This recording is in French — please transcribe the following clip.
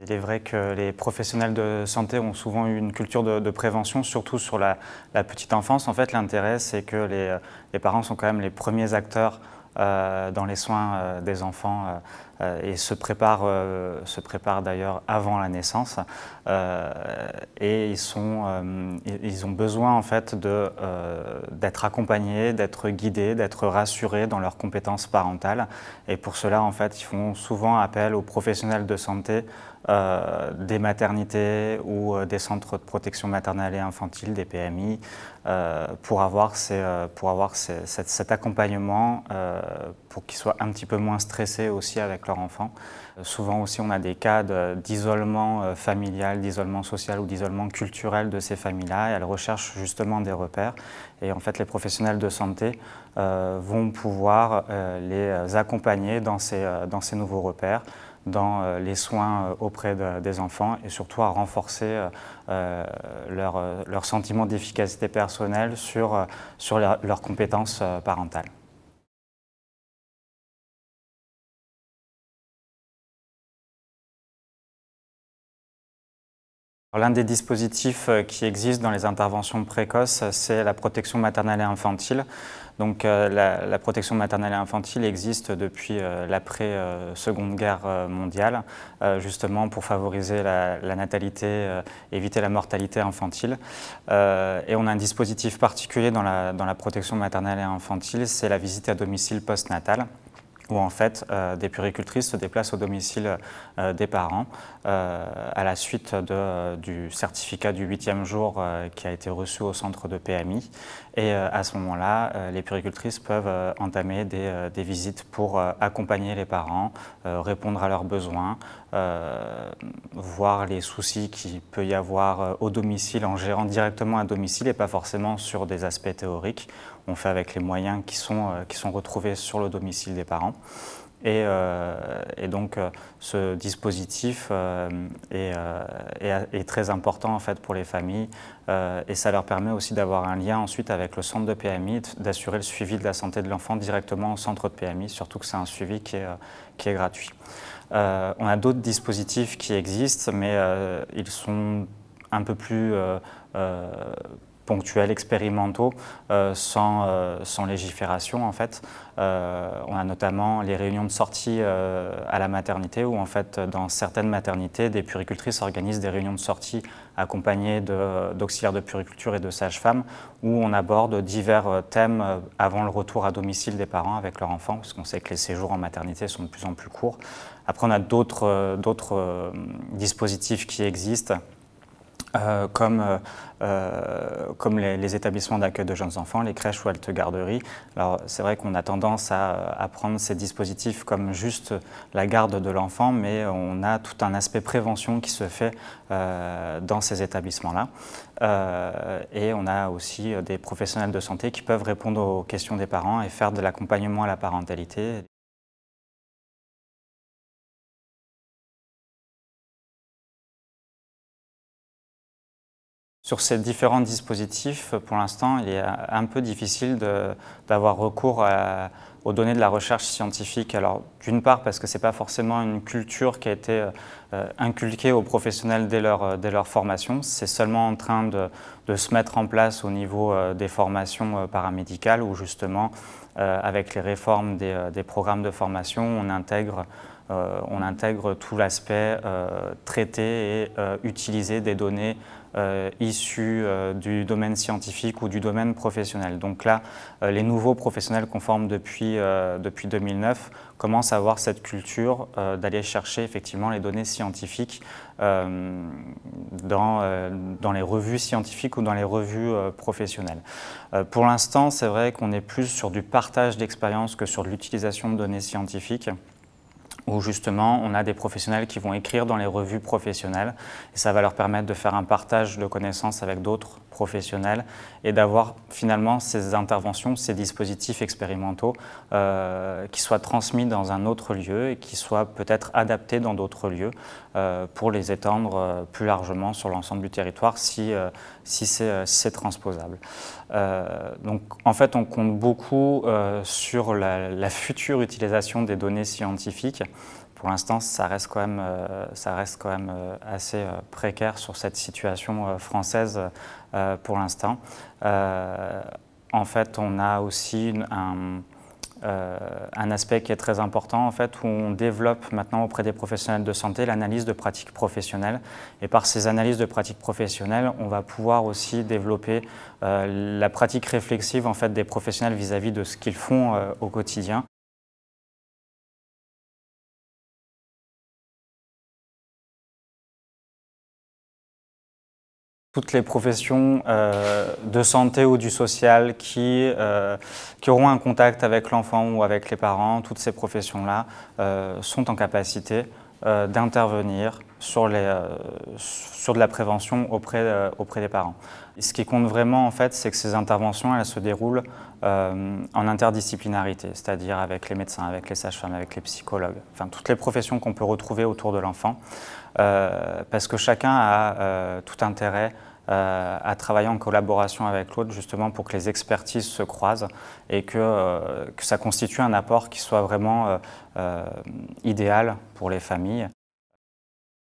Il est vrai que les professionnels de santé ont souvent une culture de, prévention, surtout sur la, petite enfance. En fait, l'intérêt, c'est que les, euh, parents sont quand même les premiers acteurs euh, dans les soins euh, des enfants et se préparent, se préparent d'ailleurs avant la naissance. et ils, sont, ils ont besoin en fait d'être accompagnés, d'être guidés, d'être rassurés dans leurs compétences parentales. Et pour cela, en fait, ils font souvent appel aux professionnels de santé euh, des maternités ou euh, des centres de protection maternelle et infantile, des PMI, euh, pour avoir, euh, pour avoir cet, accompagnement, pour qu'ils soient un petit peu moins stressés aussi avec leur enfant. souvent aussi, on a des cas d'isolement familial, d'isolement social ou d'isolement culturel de ces familles-là, et elles recherchent justement des repères. Et en fait, les professionnels de santé vont pouvoir les accompagner dans ces, dans ces nouveaux repères dans euh, les soins euh, auprès des enfants et surtout à renforcer euh, leur, sentiment d'efficacité personnelle sur, leurs compétences parentales. L'un des dispositifs qui existent dans les interventions précoces, c'est la protection maternelle et infantile. Donc euh, la, protection maternelle et infantile existe depuis euh, l'après-Seconde euh, Guerre mondiale, justement pour favoriser la, natalité, éviter la mortalité infantile. et on a un dispositif particulier dans la, dans la protection maternelle et infantile, c'est la visite à domicile postnatale où en fait euh, des puricultrices se déplacent au domicile euh, des parents euh, à la suite du certificat du huitième jour qui a été reçu au centre de PMI. Et à ce moment-là, les puricultrices peuvent entamer des, des visites pour accompagner les parents, répondre à leurs besoins, voir les soucis qu'il peut y avoir euh, au domicile en gérant directement à domicile et pas forcément sur des aspects théoriques. On fait avec les moyens qui sont, euh, qui sont retrouvés sur le domicile des parents. Euh, et, donc, euh, ce dispositif euh, est, très important en fait pour les familles et ça leur permet aussi d'avoir un lien ensuite avec le centre de PMI, d'assurer le suivi de la santé de l'enfant directement au centre de PMI, surtout que c'est un suivi qui est, qui est gratuit. on a d'autres dispositifs qui existent, mais ils sont un peu plus ponctuels, expérimentaux, euh, euh, sans, légifération en fait. Euh, on a notamment les réunions de sortie à la maternité où en fait dans certaines maternités, des puricultrices organisent des réunions de sortie accompagnées d'auxiliaires de, de, puriculture et de sages-femmes où on aborde divers thèmes avant le retour à domicile des parents avec leur enfant parce qu'on sait que les séjours en maternité sont de plus en plus courts. Après on a d'autres dispositifs qui existent euh, comme, euh, euh, comme les, établissements d'accueil de jeunes enfants, les crèches ou les garderies. Alors c'est vrai qu'on a tendance à, prendre ces dispositifs comme juste la garde de l'enfant, mais on a tout un aspect prévention qui se fait dans ces établissements-là. et on a aussi des professionnels de santé qui peuvent répondre aux questions des parents et faire de l'accompagnement à la parentalité. Sur ces différents dispositifs, pour l'instant, il est un peu difficile d'avoir recours aux données de la recherche scientifique. Alors, d'une part, parce que ce n'est pas forcément une culture qui a été euh, inculquée aux professionnels euh, dès leur, formation. C'est seulement en train de, se mettre en place au niveau euh, des formations paramédicales, où justement, avec les réformes des programmes de formation, on intègre euh, on intègre tout l'aspect euh, traiter et euh, utiliser des données issues du domaine scientifique ou du domaine professionnel. Donc là, les nouveaux professionnels qu'on forme depuis, 2009 commencent à avoir cette culture d'aller chercher effectivement les données scientifiques dans, dans les revues scientifiques ou dans les revues professionnelles. pour l'instant, c'est vrai qu'on est plus sur du partage d'expérience que sur l'utilisation de données scientifiques où justement on a des professionnels qui vont écrire dans les revues professionnelles et ça va leur permettre de faire un partage de connaissances avec d'autres professionnels et d'avoir finalement ces interventions, ces dispositifs expérimentaux euh, qui soient transmis dans un autre lieu et qui soient peut-être adaptés dans d'autres lieux euh, pour les étendre euh, plus largement sur l'ensemble du territoire si, c'est transposable. donc en fait on compte beaucoup sur la future utilisation des données scientifiques pour l'instant, ça reste quand même, euh, ça reste euh, assez euh, précaire sur cette situation française pour l'instant. en fait, on a aussi un, aspect qui est très important, en fait, où on développe maintenant auprès des professionnels de santé l'analyse de pratiques professionnelles. Et par ces analyses de pratiques professionnelles, on va pouvoir aussi développer la pratique réflexive en fait, des professionnels vis à -vis de ce qu'ils font au quotidien toutes les professions euh, de santé ou du social qui, euh, qui auront un contact avec l'enfant ou avec les parents, toutes ces professions-là euh, sont en capacité d'intervenir sur, sur de la prévention auprès, auprès des parents. ce qui compte vraiment, en fait, c'est que ces interventions, elles se déroulent en interdisciplinarité, c'est-à-dire avec les médecins, avec les sages-femmes, avec les psychologues, enfin toutes les professions qu'on peut retrouver autour de l'enfant, parce que chacun a tout intérêt euh, à travailler en collaboration avec l'autre justement pour que les expertises se croisent et que, euh, ça constitue un apport qui soit vraiment euh, idéal pour les familles.